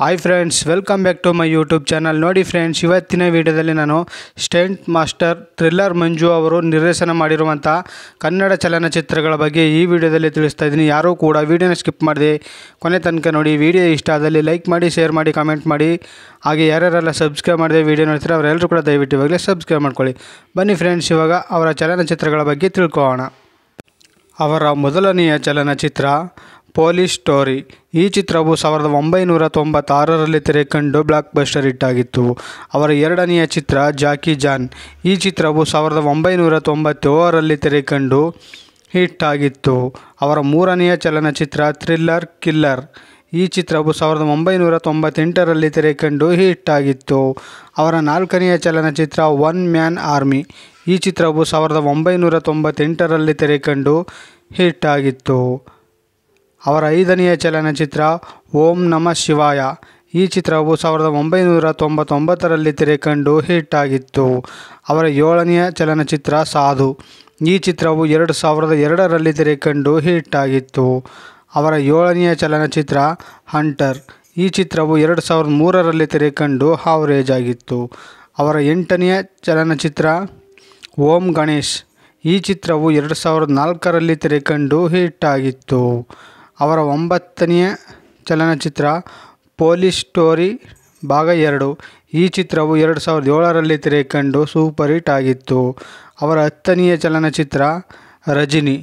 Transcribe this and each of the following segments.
hi friends welcome back to my YouTube channel ನೋಡಿ friends ಇವತ್ತಿನ ವಿಡಿಯೋದಲ್ಲಿ ನಾನು ಸ್ಟೆಂಟ್ ಮಾಸ್ಟರ್ ಥ್ರಿಲ್ಲರ್ ಮಂಜು ಅವರು ನಿರ್ದೇಶನ ಮಾಡಿರುವಂಥ ಕನ್ನಡ ಚಲನಚಿತ್ರಗಳ ಬಗ್ಗೆ ಈ ವಿಡಿಯೋದಲ್ಲಿ ತಿಳಿಸ್ತಾ ಇದ್ದೀನಿ ಯಾರೂ ಕೂಡ ವಿಡಿಯೋನ ಸ್ಕಿಪ್ ಮಾಡಿದೆ ಕೊನೆ ತನಕ ನೋಡಿ ವಿಡಿಯೋ ಇಷ್ಟ ಆದಲ್ಲಿ ಲೈಕ್ ಮಾಡಿ ಶೇರ್ ಮಾಡಿ ಕಮೆಂಟ್ ಮಾಡಿ ಹಾಗೆ ಯಾರ್ಯಾರೆಲ್ಲ ಸಬ್ಸ್ಕ್ರೈಬ್ ಮಾಡಿದೆ ವಿಡಿಯೋ ನೋಡ್ತೀರ ಅವರೆಲ್ಲರೂ ಕೂಡ ದಯವಿಟ್ಟು ಇವಾಗಲೇ ಸಬ್ಸ್ಕ್ರೈಬ್ ಮಾಡ್ಕೊಳ್ಳಿ ಬನ್ನಿ ಫ್ರೆಂಡ್ಸ್ ಇವಾಗ ಅವರ ಚಲನಚಿತ್ರಗಳ ಬಗ್ಗೆ ತಿಳ್ಕೊಳ್ಳೋಣ ಅವರ ಮೊದಲನೆಯ ಚಲನಚಿತ್ರ ಪೊಲೀಸ್ ಸ್ಟೋರಿ ಈ ಚಿತ್ರವು ಸಾವಿರದ ಒಂಬೈನೂರ ತೊಂಬತ್ತಾರರಲ್ಲಿ ತೆರೆಕಂಡು ಬ್ಲಾಕ್ ಬಸ್ಟರ್ ಹಿಟ್ಟಾಗಿತ್ತು ಅವರ ಎರಡನೆಯ ಚಿತ್ರ ಜಾಕಿ ಜಾನ್ ಈ ಚಿತ್ರವು ಸಾವಿರದ ಒಂಬೈನೂರ ತೊಂಬತ್ತೇಳರಲ್ಲಿ ತೆರೆಕಂಡು ಹಿಟ್ಟಾಗಿತ್ತು ಅವರ ಮೂರನೆಯ ಚಲನಚಿತ್ರ ಥ್ರಿಲ್ಲರ್ ಕಿಲ್ಲರ್ ಈ ಚಿತ್ರವು ಸಾವಿರದ ಒಂಬೈನೂರ ತೊಂಬತ್ತೆಂಟರಲ್ಲಿ ತೆರೆಕಂಡು ಹಿಟ್ಟಾಗಿತ್ತು ಅವರ ನಾಲ್ಕನೆಯ ಚಲನಚಿತ್ರ ಒನ್ ಮ್ಯಾನ್ ಆರ್ಮಿ ಈ ಚಿತ್ರವು ಸಾವಿರದ ಒಂಬೈನೂರ ತೊಂಬತ್ತೆಂಟರಲ್ಲಿ ತೆರೆಕಂಡು ಹಿಟ್ಟಾಗಿತ್ತು ಅವರ ಐದನೆಯ ಚಲನಚಿತ್ರ ಓಂ ನಮಃ ಶಿವಾಯ ಈ ಚಿತ್ರವು ಸಾವಿರದ ಒಂಬೈನೂರ ತೊಂಬತ್ತೊಂಬತ್ತರಲ್ಲಿ ತೆರೆಕಂಡು ಹಿಟ್ ಆಗಿತ್ತು ಅವರ ಏಳನೆಯ ಚಲನಚಿತ್ರ ಸಾಧು ಈ ಚಿತ್ರವು ಎರಡು ಸಾವಿರದ ಎರಡರಲ್ಲಿ ತೆರೆಕಂಡು ಹಿಟ್ ಆಗಿತ್ತು ಅವರ ಏಳನೆಯ ಚಲನಚಿತ್ರ ಹಂಟರ್ ಈ ಚಿತ್ರವು ಎರಡು ಸಾವಿರದ ಮೂರರಲ್ಲಿ ತೆರೆಕಂಡು ಹಾವರೇಜ್ ಆಗಿತ್ತು ಅವರ ಎಂಟನೆಯ ಚಲನಚಿತ್ರ ಓಂ ಗಣೇಶ್ ಈ ಚಿತ್ರವು ಎರಡು ಸಾವಿರದ ನಾಲ್ಕರಲ್ಲಿ ತೆರೆಕಂಡು ಹಿಟ್ ಆಗಿತ್ತು ಅವರ ಒಂಬತ್ತನೆಯ ಚಲನಚಿತ್ರ ಪೊಲೀಸ್ ಸ್ಟೋರಿ ಭಾಗ ಎರಡು ಈ ಚಿತ್ರವು ಎರಡು ಸಾವಿರದ ಏಳರಲ್ಲಿ ತೆರೆಕಂಡು ಸೂಪರ್ ಹಿಟ್ ಆಗಿತ್ತು ಅವರ ಹತ್ತನೆಯ ಚಲನಚಿತ್ರ ರಜಿನಿ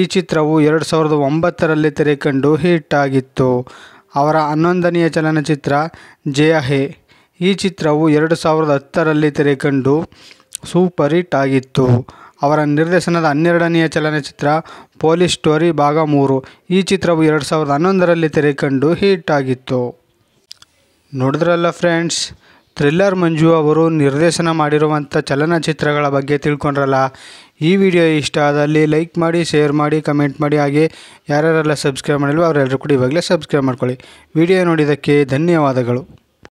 ಈ ಚಿತ್ರವು ಎರಡು ಸಾವಿರದ ಒಂಬತ್ತರಲ್ಲಿ ತೆರೆಕಂಡು ಹಿಟ್ ಆಗಿತ್ತು ಅವರ ಹನ್ನೊಂದನೆಯ ಚಲನಚಿತ್ರ ಜಯ ಈ ಚಿತ್ರವು ಎರಡು ಸಾವಿರದ ಹತ್ತರಲ್ಲಿ ತೆರೆಕಂಡು ಸೂಪರ್ ಹಿಟ್ ಆಗಿತ್ತು ಅವರ ನಿರ್ದೇಶನದ ಹನ್ನೆರಡನೆಯ ಚಲನಚಿತ್ರ ಪೊಲೀಸ್ ಸ್ಟೋರಿ ಭಾಗ ಮೂರು ಈ ಚಿತ್ರವು ಎರಡು ಸಾವಿರದ ಹನ್ನೊಂದರಲ್ಲಿ ತೆರೆಕಂಡು ಹಿಟ್ ಆಗಿತ್ತು ನೋಡಿದ್ರಲ್ಲ ಫ್ರೆಂಡ್ಸ್ ಥ್ರಿಲ್ಲರ್ ಮಂಜು ಅವರು ನಿರ್ದೇಶನ ಮಾಡಿರುವಂಥ ಚಲನಚಿತ್ರಗಳ ಬಗ್ಗೆ ತಿಳ್ಕೊಂಡ್ರಲ್ಲ ಈ ವಿಡಿಯೋ ಇಷ್ಟ ಆದಲ್ಲಿ ಲೈಕ್ ಮಾಡಿ ಶೇರ್ ಮಾಡಿ ಕಮೆಂಟ್ ಮಾಡಿ ಹಾಗೆ ಯಾರ್ಯಾರೆಲ್ಲ ಸಬ್ಸ್ಕ್ರೈಬ್ ಮಾಡಿಲ್ಲ ಅವರೆಲ್ಲರೂ ಕೂಡ ಇವಾಗಲೇ ಸಬ್ಸ್ಕ್ರೈಬ್ ಮಾಡ್ಕೊಳ್ಳಿ ವಿಡಿಯೋ ನೋಡಿದ್ದಕ್ಕೆ ಧನ್ಯವಾದಗಳು